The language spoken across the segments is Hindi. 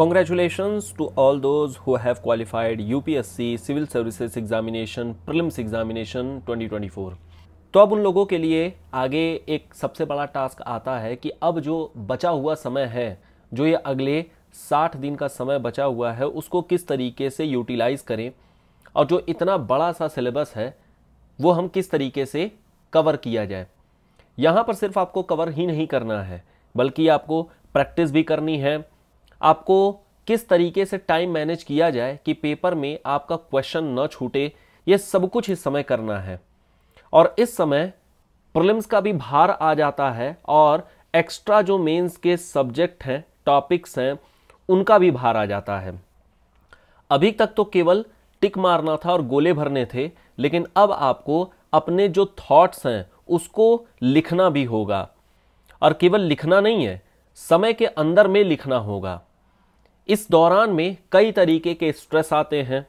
Congratulations to all those who have qualified UPSC Civil Services Examination Prelims Examination 2024. तो अब उन लोगों के लिए आगे एक सबसे बड़ा टास्क आता है कि अब जो बचा हुआ समय है जो ये अगले 60 दिन का समय बचा हुआ है उसको किस तरीके से यूटिलाइज़ करें और जो इतना बड़ा सा सिलेबस है वो हम किस तरीके से कवर किया जाए यहाँ पर सिर्फ आपको कवर ही नहीं करना है बल्कि आपको प्रैक्टिस भी करनी है आपको किस तरीके से टाइम मैनेज किया जाए कि पेपर में आपका क्वेश्चन न छूटे ये सब कुछ इस समय करना है और इस समय प्रिलिम्स का भी भार आ जाता है और एक्स्ट्रा जो मेंस के सब्जेक्ट हैं टॉपिक्स हैं उनका भी भार आ जाता है अभी तक तो केवल टिक मारना था और गोले भरने थे लेकिन अब आपको अपने जो थॉट्स हैं उसको लिखना भी होगा और केवल लिखना नहीं है समय के अंदर में लिखना होगा इस दौरान में कई तरीके के स्ट्रेस आते हैं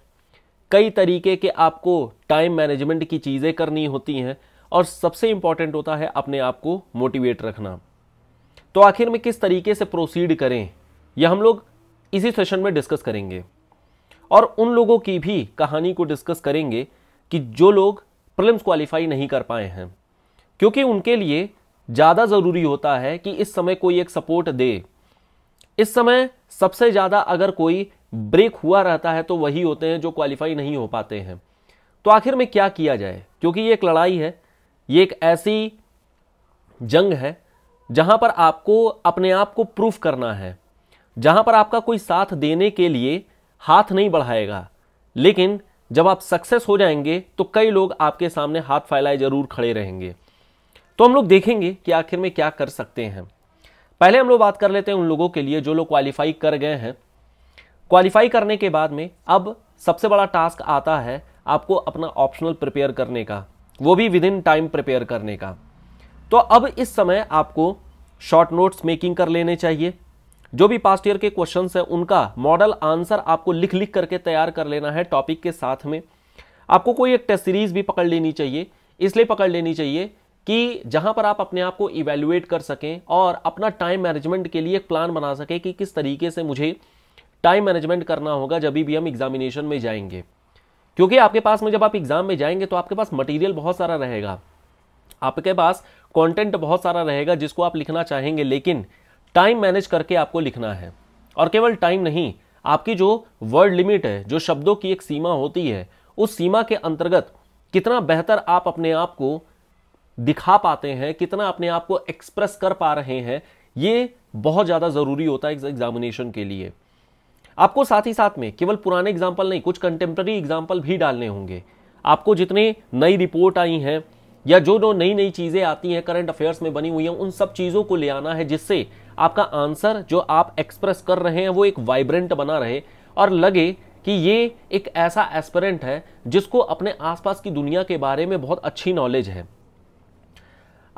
कई तरीके के आपको टाइम मैनेजमेंट की चीज़ें करनी होती हैं और सबसे इम्पॉर्टेंट होता है अपने आप को मोटिवेट रखना तो आखिर में किस तरीके से प्रोसीड करें यह हम लोग इसी सेशन में डिस्कस करेंगे और उन लोगों की भी कहानी को डिस्कस करेंगे कि जो लोग प्रिलिम्स क्वालिफाई नहीं कर पाए हैं क्योंकि उनके लिए ज़्यादा ज़रूरी होता है कि इस समय कोई एक सपोर्ट दे इस समय सबसे ज़्यादा अगर कोई ब्रेक हुआ रहता है तो वही होते हैं जो क्वालिफाई नहीं हो पाते हैं तो आखिर में क्या किया जाए क्योंकि ये एक लड़ाई है ये एक ऐसी जंग है जहां पर आपको अपने आप को प्रूफ करना है जहां पर आपका कोई साथ देने के लिए हाथ नहीं बढ़ाएगा लेकिन जब आप सक्सेस हो जाएंगे तो कई लोग आपके सामने हाथ फैलाए जरूर खड़े रहेंगे तो हम लोग देखेंगे कि आखिर में क्या कर सकते हैं पहले हम लोग बात कर लेते हैं उन लोगों के लिए जो लोग क्वालिफाई कर गए हैं क्वालिफाई करने के बाद में अब सबसे बड़ा टास्क आता है आपको अपना ऑप्शनल प्रिपेयर करने का वो भी विद इन टाइम प्रिपेयर करने का तो अब इस समय आपको शॉर्ट नोट्स मेकिंग कर लेने चाहिए जो भी पास्ट ईयर के क्वेश्चन हैं उनका मॉडल आंसर आपको लिख लिख करके तैयार कर लेना है टॉपिक के साथ में आपको कोई एक टेस्ट सीरीज भी पकड़ लेनी चाहिए इसलिए पकड़ लेनी चाहिए कि जहां पर आप अपने आप को इवेल्युएट कर सकें और अपना टाइम मैनेजमेंट के लिए एक प्लान बना सकें कि किस तरीके से मुझे टाइम मैनेजमेंट करना होगा जब भी हम एग्जामिनेशन में जाएंगे क्योंकि आपके पास में जब आप एग्जाम में जाएंगे तो आपके पास मटेरियल बहुत सारा रहेगा आपके पास कंटेंट बहुत सारा रहेगा जिसको आप लिखना चाहेंगे लेकिन टाइम मैनेज करके आपको लिखना है और केवल टाइम नहीं आपकी जो वर्ड लिमिट है जो शब्दों की एक सीमा होती है उस सीमा के अंतर्गत कितना बेहतर आप अपने आप को दिखा पाते हैं कितना अपने आप को एक्सप्रेस कर पा रहे हैं ये बहुत ज़्यादा ज़रूरी होता है एग्जामिनेशन के लिए आपको साथ ही साथ में केवल पुराने एग्जाम्पल नहीं कुछ कंटेम्प्रेरी एग्जाम्पल भी डालने होंगे आपको जितने नई रिपोर्ट आई हैं या जो जो नई नई चीज़ें आती हैं करंट अफेयर्स में बनी हुई हैं उन सब चीज़ों को ले आना है जिससे आपका आंसर जो आप एक्सप्रेस कर रहे हैं वो एक वाइब्रेंट बना रहे और लगे कि ये एक ऐसा एस्परेंट है जिसको अपने आसपास की दुनिया के बारे में बहुत अच्छी नॉलेज है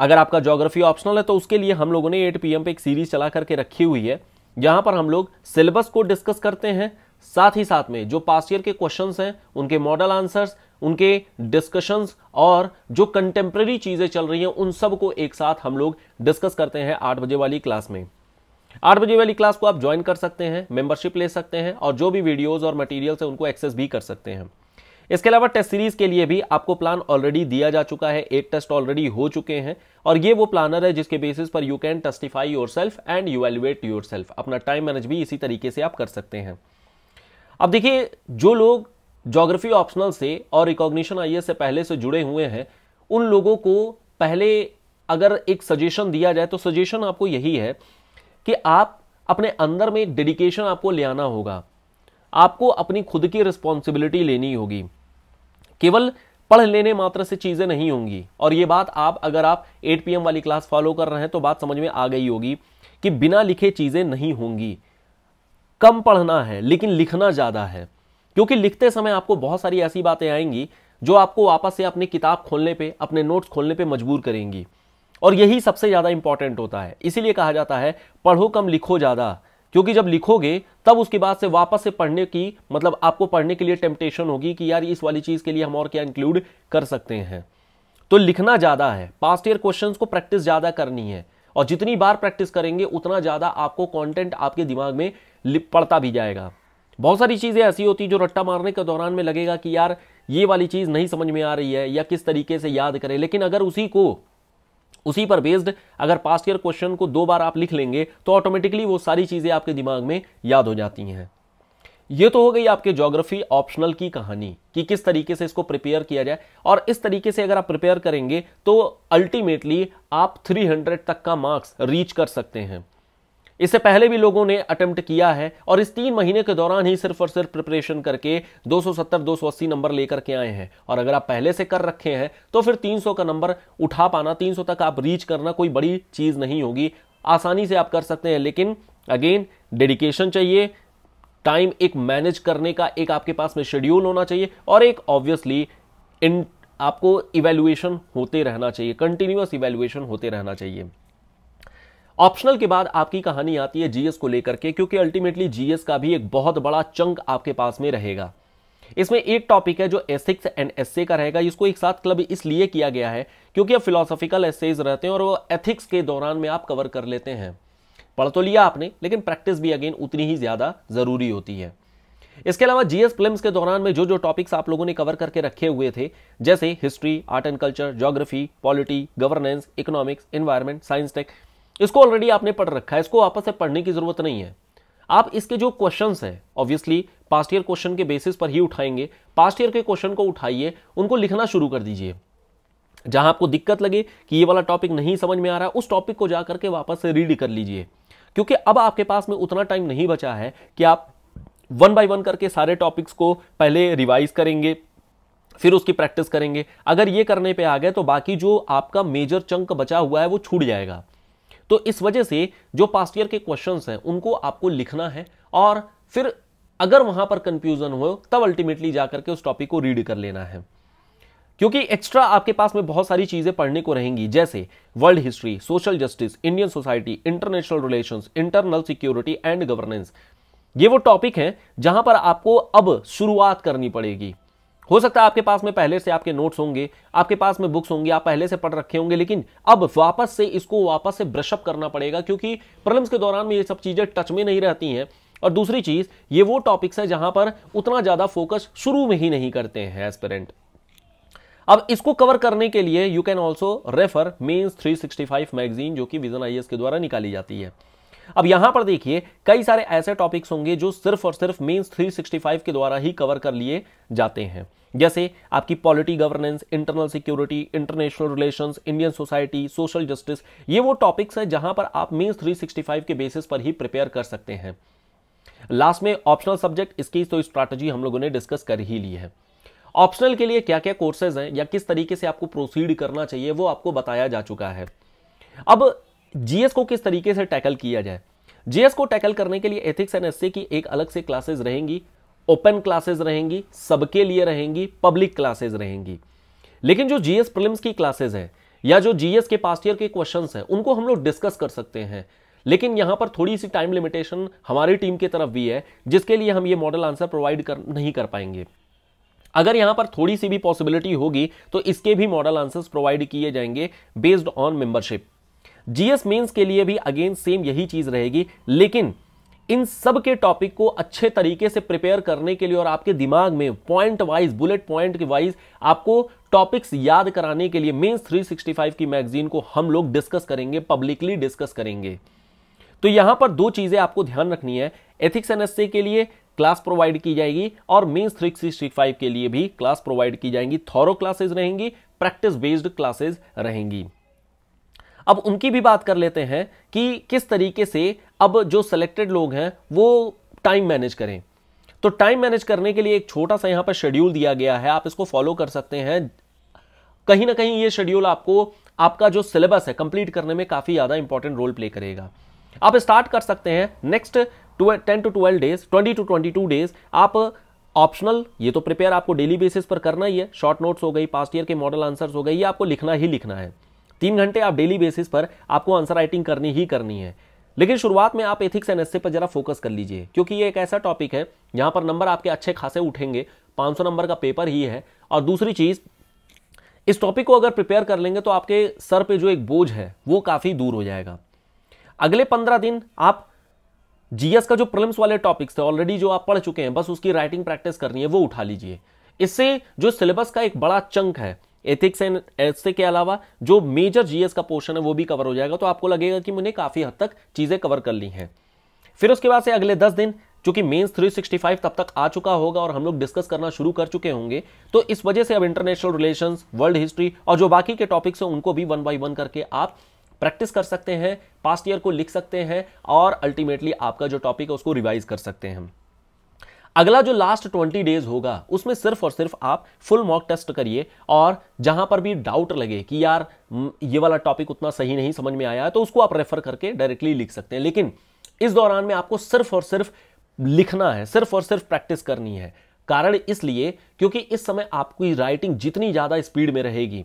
अगर आपका ज्योग्राफी ऑप्शनल है तो उसके लिए हम लोगों ने एट पी पे एक सीरीज चला करके रखी हुई है जहां पर हम लोग सिलेबस को डिस्कस करते हैं साथ ही साथ में जो पास ईयर के क्वेश्चन हैं उनके मॉडल आंसर्स उनके डिस्कशंस और जो कंटेम्प्रेरी चीज़ें चल रही हैं उन सब को एक साथ हम लोग डिस्कस करते हैं आठ बजे वाली क्लास में आठ बजे वाली क्लास को आप ज्वाइन कर सकते हैं मेंबरशिप ले सकते हैं और जो भी वीडियोज़ और मटीरियल्स हैं उनको एक्सेस भी कर सकते हैं इसके अलावा टेस्ट सीरीज के लिए भी आपको प्लान ऑलरेडी दिया जा चुका है एक टेस्ट ऑलरेडी हो चुके हैं और ये वो प्लानर है जिसके बेसिस पर you can testify yourself and you elevate yourself अपना टाइम मैनेज भी इसी तरीके से आप कर सकते हैं अब देखिए जो लोग जोग्राफी ऑप्शनल से और रिकॉग्निशन आई से पहले से जुड़े हुए हैं उन लोगों को पहले अगर एक सजेशन दिया जाए तो सजेशन आपको यही है कि आप अपने अंदर में डेडिकेशन आपको ले आना होगा आपको अपनी खुद की रिस्पॉन्सिबिलिटी लेनी होगी केवल पढ़ लेने मात्र से चीज़ें नहीं होंगी और ये बात आप अगर आप 8 पीएम वाली क्लास फॉलो कर रहे हैं तो बात समझ में आ गई होगी कि बिना लिखे चीज़ें नहीं होंगी कम पढ़ना है लेकिन लिखना ज़्यादा है क्योंकि लिखते समय आपको बहुत सारी ऐसी बातें आएंगी जो आपको वापस से अपनी किताब खोलने पे अपने नोट्स खोलने पे मजबूर करेंगी और यही सबसे ज़्यादा इंपॉर्टेंट होता है इसीलिए कहा जाता है पढ़ो कम लिखो ज़्यादा क्योंकि जब लिखोगे तब उसके बाद से वापस से पढ़ने की मतलब आपको पढ़ने के लिए टेम्पटेशन होगी कि यार इस वाली चीज़ के लिए हम और क्या इंक्लूड कर सकते हैं तो लिखना ज़्यादा है पास्ट ईयर क्वेश्चन को प्रैक्टिस ज़्यादा करनी है और जितनी बार प्रैक्टिस करेंगे उतना ज़्यादा आपको कॉन्टेंट आपके दिमाग में पड़ता भी जाएगा बहुत सारी चीज़ें ऐसी होती जो रट्टा मारने के दौरान में लगेगा कि यार ये वाली चीज़ नहीं समझ में आ रही है या किस तरीके से याद करें लेकिन अगर उसी को उसी पर बेस्ड अगर पास्ट ईयर क्वेश्चन को दो बार आप लिख लेंगे तो ऑटोमेटिकली वो सारी चीज़ें आपके दिमाग में याद हो जाती हैं ये तो हो गई आपके ज्योग्राफी ऑप्शनल की कहानी कि किस तरीके से इसको प्रिपेयर किया जाए और इस तरीके से अगर आप प्रिपेयर करेंगे तो अल्टीमेटली आप 300 तक का मार्क्स रीच कर सकते हैं इससे पहले भी लोगों ने अटेम्प्ट किया है और इस तीन महीने के दौरान ही सिर्फ और सिर्फ प्रिपरेशन करके 270 280 नंबर लेकर के आए हैं और अगर आप पहले से कर रखे हैं तो फिर 300 का नंबर उठा पाना 300 तक आप रीच करना कोई बड़ी चीज़ नहीं होगी आसानी से आप कर सकते हैं लेकिन अगेन डेडिकेशन चाहिए टाइम एक मैनेज करने का एक आपके पास में शेड्यूल होना चाहिए और एक ऑब्वियसली इन आपको इवेल्युएशन होते रहना चाहिए कंटिन्यूस इवेल्युएशन होते रहना चाहिए ऑप्शनल के बाद आपकी कहानी आती है जीएस को लेकर के क्योंकि अल्टीमेटली जीएस का भी एक बहुत बड़ा चंक आपके पास में रहेगा इसमें एक टॉपिक है जो एसिक्स एंड एस का रहेगा इसको एक साथ क्लब इसलिए किया गया है क्योंकि अब फिलोसॉफिकल एसेज रहते हैं और वो एथिक्स के दौरान में आप कवर कर लेते हैं पढ़ तो लिया आपने लेकिन प्रैक्टिस भी अगेन उतनी ही ज्यादा जरूरी होती है इसके अलावा जीएस फिल्म के दौरान में जो जो टॉपिक्स आप लोगों ने कवर करके रखे हुए थे जैसे history art and culture geography polity governance economics environment science tech इसको ऑलरेडी आपने पढ़ रखा है इसको वापस से पढ़ने की जरूरत नहीं है आप इसके जो क्वेश्चन हैं ऑब्वियसली पास्ट ईयर क्वेश्चन के बेसिस पर ही उठाएंगे पास्ट ईयर के क्वेश्चन को उठाइए उनको लिखना शुरू कर दीजिए जहां आपको दिक्कत लगे कि ये वाला टॉपिक नहीं समझ में आ रहा उस टॉपिक को जाकर के वापस से रीड कर लीजिए क्योंकि अब आपके पास में उतना टाइम नहीं बचा है कि आप वन बाय वन करके सारे टॉपिक्स को पहले रिवाइज करेंगे फिर उसकी प्रैक्टिस करेंगे अगर ये करने पे आ गए तो बाकी जो आपका मेजर चंक बचा हुआ है वो छूट जाएगा तो इस वजह से जो पास्ट ईयर के क्वेश्चन हैं उनको आपको लिखना है और फिर अगर वहां पर कंफ्यूजन हो तब अल्टीमेटली जाकर के उस टॉपिक को रीड कर लेना है क्योंकि एक्स्ट्रा आपके पास में बहुत सारी चीजें पढ़ने को रहेंगी जैसे world history social justice Indian society international relations internal security and governance ये वो टॉपिक हैं जहां पर आपको अब शुरुआत करनी पड़ेगी हो सकता है आपके पास में पहले से आपके नोट्स होंगे आपके पास में बुक्स होंगे आप पहले से पढ़ रखे होंगे लेकिन अब वापस से इसको वापस से ब्रशअप करना पड़ेगा क्योंकि प्रॉब्लम्स के दौरान में ये सब चीज़ें टच में नहीं रहती हैं और दूसरी चीज़ ये वो टॉपिक्स है जहां पर उतना ज़्यादा फोकस शुरू में ही नहीं करते हैं एस्पेरेंट अब इसको कवर करने के लिए you can also refer mains 365 magazine जो कि विजन आई के द्वारा निकाली जाती है अब यहां पर देखिए कई सारे ऐसे टॉपिक्स होंगे जो सिर्फ और सिर्फ मेंस 365 के द्वारा ही कवर कर लिए जाते हैं जैसे आपकी polity governance internal security international relations Indian society social justice ये वो टॉपिक्स हैं जहां पर आप मेंस 365 के बेसिस पर ही प्रिपेयर कर सकते हैं लास्ट में ऑप्शनल सब्जेक्ट इसकी तो स्ट्रैटेजी हम लोगों ने डिस्कस कर ही ली है ऑप्शनल के लिए क्या क्या कोर्सेज हैं या किस तरीके से आपको प्रोसीड करना चाहिए वो आपको बताया जा चुका है अब जीएस को किस तरीके से टैकल किया जाए जीएस को टैकल करने के लिए एथिक्स एंड एसए की एक अलग से क्लासेस रहेंगी ओपन क्लासेस रहेंगी सबके लिए रहेंगी पब्लिक क्लासेस रहेंगी लेकिन जो जीएस प्रिलिम्स की क्लासेस है या जो जीएस के पास्ट ईयर के क्वेश्चंस हैं उनको हम लोग डिस्कस कर सकते हैं लेकिन यहां पर थोड़ी सी टाइम लिमिटेशन हमारी टीम की तरफ भी है जिसके लिए हम ये मॉडल आंसर प्रोवाइड कर नहीं कर पाएंगे अगर यहां पर थोड़ी सी भी पॉसिबिलिटी होगी तो इसके भी मॉडल आंसर्स प्रोवाइड किए जाएंगे based on membership GS mains के लिए भी अगेन सेम यही चीज रहेगी लेकिन इन सब के टॉपिक को अच्छे तरीके से प्रिपेयर करने के लिए और आपके दिमाग में पॉइंट वाइज बुलेट पॉइंट के वाइज आपको टॉपिक्स याद कराने के लिए मेंस 365 की मैगजीन को हम लोग डिस्कस करेंगे पब्लिकली डिस्कस करेंगे तो यहां पर दो चीजें आपको ध्यान रखनी है एथिक्स एनएसए के लिए क्लास प्रोवाइड की जाएगी और मेन्स थ्री के लिए भी क्लास प्रोवाइड की जाएंगी थॉरो क्लासेज रहेंगी प्रैक्टिस बेस्ड क्लासेज रहेंगी अब उनकी भी बात कर लेते हैं कि किस तरीके से अब जो सिलेक्टेड लोग हैं वो टाइम मैनेज करें तो टाइम मैनेज करने के लिए एक छोटा सा यहां पर शेड्यूल दिया गया है आप इसको फॉलो कर सकते हैं कहीं ना कहीं ये शेड्यूल आपको आपका जो सिलेबस है कंप्लीट करने में काफ़ी ज़्यादा इंपॉर्टेंट रोल प्ले करेगा आप स्टार्ट कर सकते हैं next ten to twelve days twenty to twenty two days आप ऑप्शनल ये तो प्रिपेयर आपको डेली बेसिस पर करना ही है शॉर्ट नोट्स हो गई पास्ट ईयर के मॉडल आंसर्स हो गए ये आपको लिखना ही लिखना है तीन घंटे आप डेली बेसिस पर आपको आंसर राइटिंग करनी ही करनी है लेकिन शुरुआत में आप एथिक्स एंड एसए पर जरा फोकस कर लीजिए क्योंकि ये एक ऐसा टॉपिक है जहां पर नंबर आपके अच्छे खासे उठेंगे 500 नंबर का पेपर ही है और दूसरी चीज़ इस टॉपिक को अगर प्रिपेयर कर लेंगे तो आपके सर पे जो एक बोझ है वो काफ़ी दूर हो जाएगा अगले पंद्रह दिन आप जीएस का जो प्रलम्स वाले टॉपिक्स थे ऑलरेडी जो आप पढ़ चुके हैं बस उसकी राइटिंग प्रैक्टिस करनी है वो उठा लीजिए इससे जो सिलेबस का एक बड़ा चंक है एथिक्स एंड एथ के अलावा जो मेजर जीएस का पोर्शन है वो भी कवर हो जाएगा तो आपको लगेगा कि मैंने काफ़ी हद तक चीज़ें कवर कर ली हैं फिर उसके बाद से अगले दस दिन चूंकि मेंस 365 तब तक आ चुका होगा और हम लोग डिस्कस करना शुरू कर चुके होंगे तो इस वजह से अब इंटरनेशनल रिलेशंस वर्ल्ड हिस्ट्री और जो बाकी के टॉपिक्स हैं उनको भी वन बाई वन करके आप प्रैक्टिस कर सकते हैं पास्ट ईयर को लिख सकते हैं और अल्टीमेटली आपका जो टॉपिक है उसको रिवाइज कर सकते हैं अगला जो लास्ट ट्वेंटी डेज होगा उसमें सिर्फ और सिर्फ आप फुल मॉक टेस्ट करिए और जहां पर भी डाउट लगे कि यार ये वाला टॉपिक उतना सही नहीं समझ में आया तो उसको आप रेफर करके डायरेक्टली लिख सकते हैं लेकिन इस दौरान में आपको सिर्फ और सिर्फ लिखना है सिर्फ और सिर्फ प्रैक्टिस करनी है कारण इसलिए क्योंकि इस समय आपकी राइटिंग जितनी ज़्यादा स्पीड में रहेगी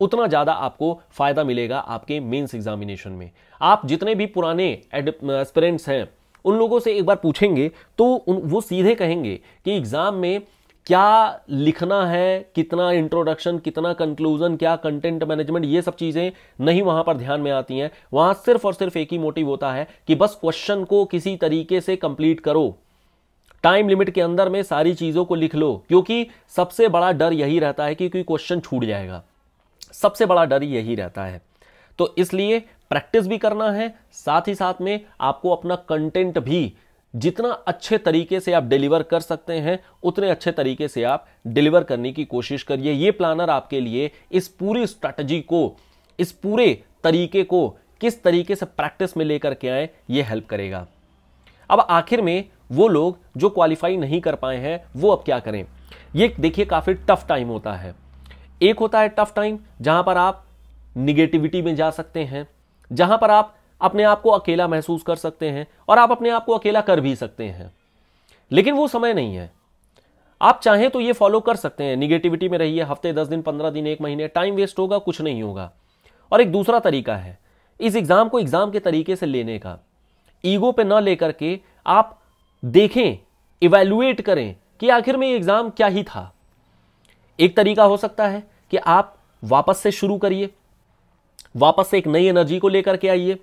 उतना ज़्यादा आपको फ़ायदा मिलेगा आपके मेंस एग्जामिनेशन में आप जितने भी पुराने एस्पिरेंट्स हैं उन लोगों से एक बार पूछेंगे तो उन वो सीधे कहेंगे कि एग्ज़ाम में क्या लिखना है कितना इंट्रोडक्शन कितना कंक्लूजन क्या कंटेंट मैनेजमेंट ये सब चीज़ें नहीं वहाँ पर ध्यान में आती हैं वहाँ सिर्फ और सिर्फ एक ही मोटिव होता है कि बस क्वेश्चन को किसी तरीके से कंप्लीट करो टाइम लिमिट के अंदर में सारी चीज़ों को लिख लो क्योंकि सबसे बड़ा डर यही रहता है कि क्योंकि क्वेश्चन छूट जाएगा सबसे बड़ा डर यही रहता है तो इसलिए प्रैक्टिस भी करना है साथ ही साथ में आपको अपना कंटेंट भी जितना अच्छे तरीके से आप डिलीवर कर सकते हैं उतने अच्छे तरीके से आप डिलीवर करने की कोशिश करिए ये प्लानर आपके लिए इस पूरी स्ट्रैटेजी को इस पूरे तरीके को किस तरीके से प्रैक्टिस में लेकर के आए ये हेल्प करेगा अब आखिर में वो लोग जो क्वालिफाई नहीं कर पाए हैं वो अब क्या करें ये देखिए काफ़ी टफ टाइम होता है एक होता है टफ टाइम जहां पर आप निगेटिविटी में जा सकते हैं जहां पर आप अपने आप को अकेला महसूस कर सकते हैं और आप अपने आप को अकेला कर भी सकते हैं लेकिन वो समय नहीं है आप चाहें तो ये फॉलो कर सकते हैं निगेटिविटी में रहिए हफ्ते दस दिन पंद्रह दिन एक महीने टाइम वेस्ट होगा कुछ नहीं होगा और एक दूसरा तरीका है इस एग्ज़ाम को एग्ज़ाम के तरीके से लेने का ईगो पे ना लेकर के आप देखें इवेल्युएट करें कि आखिर में ये एग्ज़ाम क्या ही था एक तरीका हो सकता है कि आप वापस से शुरू करिए वापस से एक नई एनर्जी को लेकर के आइए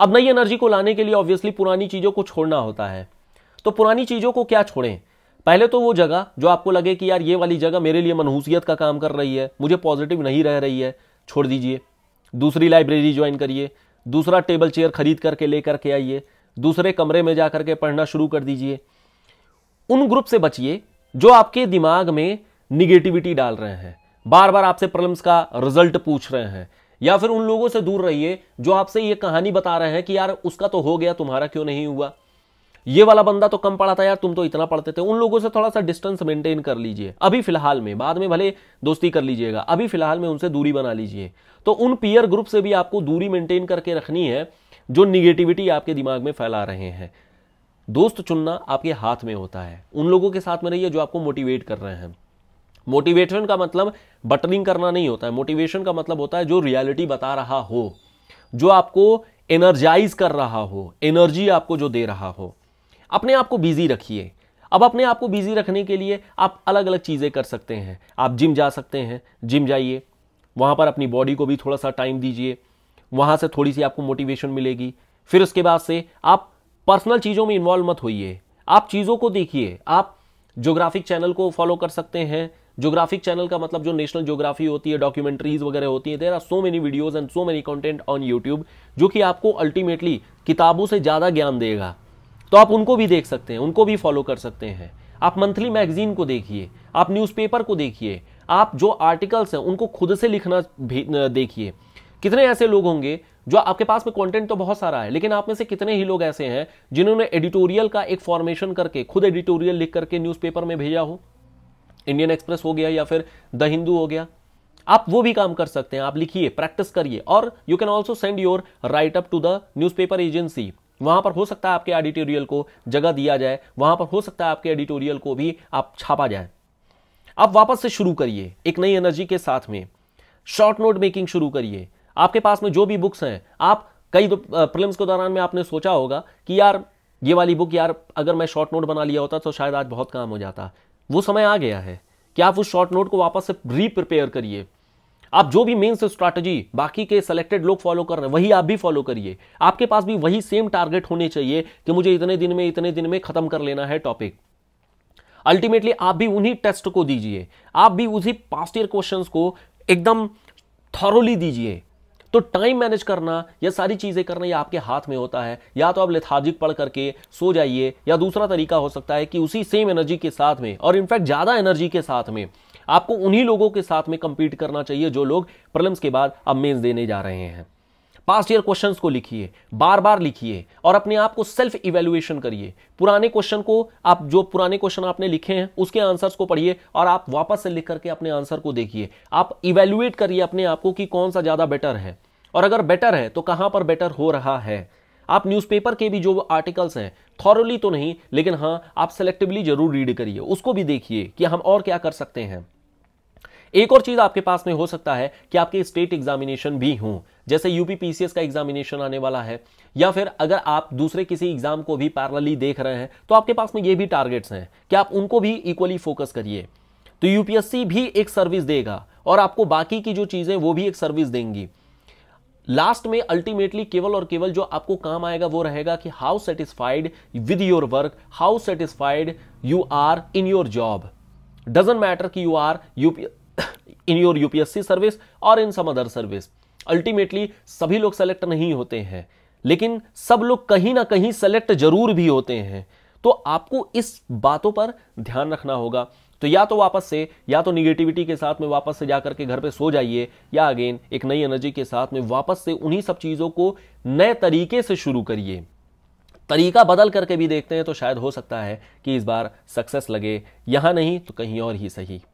अब नई एनर्जी को लाने के लिए ऑब्वियसली पुरानी चीज़ों को छोड़ना होता है तो पुरानी चीज़ों को क्या छोड़ें पहले तो वो जगह जो आपको लगे कि यार ये वाली जगह मेरे लिए मनहूसियत का काम कर रही है मुझे पॉजिटिव नहीं रह रही है छोड़ दीजिए दूसरी लाइब्रेरी ज्वाइन करिए दूसरा टेबल चेयर खरीद करके ले करके आइए दूसरे कमरे में जा करके पढ़ना शुरू कर दीजिए उन ग्रुप से बचिए जो आपके दिमाग में निगेटिविटी डाल रहे हैं बार बार आपसे प्रॉब्लम्स का रिजल्ट पूछ रहे हैं या फिर उन लोगों से दूर रहिए जो आपसे ये कहानी बता रहे हैं कि यार उसका तो हो गया तुम्हारा क्यों नहीं हुआ ये वाला बंदा तो कम पढ़ा था यार तुम तो इतना पढ़ते थे उन लोगों से थोड़ा सा डिस्टेंस मेंटेन कर लीजिए अभी फिलहाल में बाद में भले दोस्ती कर लीजिएगा अभी फिलहाल में उनसे दूरी बना लीजिए तो उन पियर ग्रुप से भी आपको दूरी मेंटेन करके रखनी है जो निगेटिविटी आपके दिमाग में फैला रहे हैं दोस्त चुनना आपके हाथ में होता है उन लोगों के साथ में रहिए जो आपको मोटिवेट कर रहे हैं मोटिवेशन का मतलब बटनिंग करना नहीं होता है मोटिवेशन का मतलब होता है जो रियलिटी बता रहा हो जो आपको एनर्जाइज कर रहा हो एनर्जी आपको जो दे रहा हो अपने आप को बिजी रखिए अब अपने आप को बिजी रखने के लिए आप अलग अलग चीज़ें कर सकते हैं आप जिम जा सकते हैं जिम जाइए वहाँ पर अपनी बॉडी को भी थोड़ा सा टाइम दीजिए वहाँ से थोड़ी सी आपको मोटिवेशन मिलेगी फिर उसके बाद से आप पर्सनल चीज़ों में इन्वॉल्व मत होइए आप चीज़ों को देखिए आप जोग्राफिक चैनल को फॉलो कर सकते हैं जोग्राफिक चैनल का मतलब जो नेशनल जोग्राफी होती है डॉक्यूमेंट्रीज वगैरह होती है there are so many videos and so many content on YouTube जो कि आपको अल्टीमेटली किताबों से ज़्यादा ज्ञान देगा तो आप उनको भी देख सकते हैं उनको भी फॉलो कर सकते हैं आप मंथली मैगजीन को देखिए आप न्यूज़पेपर को देखिए आप जो आर्टिकल्स हैं उनको खुद से लिखना देखिए कितने ऐसे लोग होंगे जो आपके पास में कंटेंट तो बहुत सारा है लेकिन आप में से कितने ही लोग ऐसे हैं जिन्होंने एडिटोरियल का एक फॉर्मेशन करके खुद एडिटोरियल लिख करके न्यूज़पेपर में भेजा हो इंडियन एक्सप्रेस हो गया या फिर द हिंदू हो गया आप वो भी काम कर सकते हैं आप लिखिए प्रैक्टिस करिए और you can also send your write up to the newspaper agency वहां पर हो सकता है आपके एडिटोरियल को जगह दिया जाए वहां पर हो सकता है आपके एडिटोरियल को भी आप छापा जाए आप वापस से शुरू करिए एक नई एनर्जी के साथ में शॉर्ट नोट मेकिंग शुरू करिए आपके पास में जो भी बुक्स हैं आप कई प्रिलिम्स के दौरान में आपने सोचा होगा कि यार ये वाली बुक यार अगर मैं शॉर्ट नोट बना लिया होता तो शायद आज बहुत काम हो जाता वो समय आ गया है कि आप उस शॉर्ट नोट को वापस से रीप्रिपेयर करिए आप जो भी मेन स्ट्रैटेजी बाकी के सिलेक्टेड लोग फॉलो कर रहे हैं वही आप भी फॉलो करिए आपके पास भी वही सेम टारगेट होने चाहिए कि मुझे इतने दिन में इतने दिन में खत्म कर लेना है टॉपिक अल्टीमेटली आप भी उन्हीं टेस्ट को दीजिए आप भी उसी पास्ट ईयर क्वेश्चन को एकदम थॉरोली दीजिए तो टाइम मैनेज करना या सारी चीज़ें करना ये आपके हाथ में होता है या तो आप लेथाजिक पढ़ करके सो जाइए या दूसरा तरीका हो सकता है कि उसी सेम एनर्जी के साथ में और इनफैक्ट ज़्यादा एनर्जी के साथ में आपको उन्हीं लोगों के साथ में कंपीट करना चाहिए जो लोग प्रलम्स के बाद अब मेन्स देने जा रहे हैं पास्ट ईयर क्वेश्चन को लिखिए बार बार लिखिए और अपने आप को सेल्फ इवेल्युएशन करिए पुराने क्वेश्चन को आप जो पुराने क्वेश्चन आपने लिखे हैं उसके आंसर्स को पढ़िए और आप वापस से लिख करके अपने आंसर को देखिए आप इवेल्युएट करिए अपने आप को कि कौन सा ज़्यादा बेटर है और अगर बेटर है तो कहाँ पर बेटर हो रहा है आप न्यूज़पेपर के भी जो आर्टिकल्स हैं थॉरली तो नहीं लेकिन हाँ आप सेलेक्टिवली जरूर रीड करिए उसको भी देखिए कि हम और क्या कर सकते हैं एक और चीज आपके पास में हो सकता है कि आपके स्टेट एग्जामिनेशन भी हों जैसे यूपी पीसीएस का एग्जामिनेशन आने वाला है या फिर अगर आप दूसरे किसी एग्जाम को भी पैरलली देख रहे हैं तो आपके पास में ये भी टारगेट्स हैं कि आप उनको भी इक्वली फोकस करिए तो यूपीएससी भी एक सर्विस देगा और आपको बाकी की जो चीजें वो भी एक सर्विस देंगी लास्ट में अल्टीमेटली केवल और केवल जो आपको काम आएगा वो रहेगा कि how satisfied with your work how satisfied you are in your job doesn't matter कि you are UP in your UPSC service और in some other service ultimately सभी लोग सेलेक्ट नहीं होते हैं लेकिन सब लोग कहीं ना कहीं सेलेक्ट जरूर भी होते हैं तो आपको इस बातों पर ध्यान रखना होगा तो या तो वापस से या तो निगेटिविटी के साथ में वापस से जाकर के घर पे सो जाइए या अगेन एक नई एनर्जी के साथ में वापस से उन्हीं सब चीज़ों को नए तरीके से शुरू करिए तरीका बदल करके भी देखते हैं तो शायद हो सकता है कि इस बार सक्सेस लगे यहाँ नहीं तो कहीं और ही सही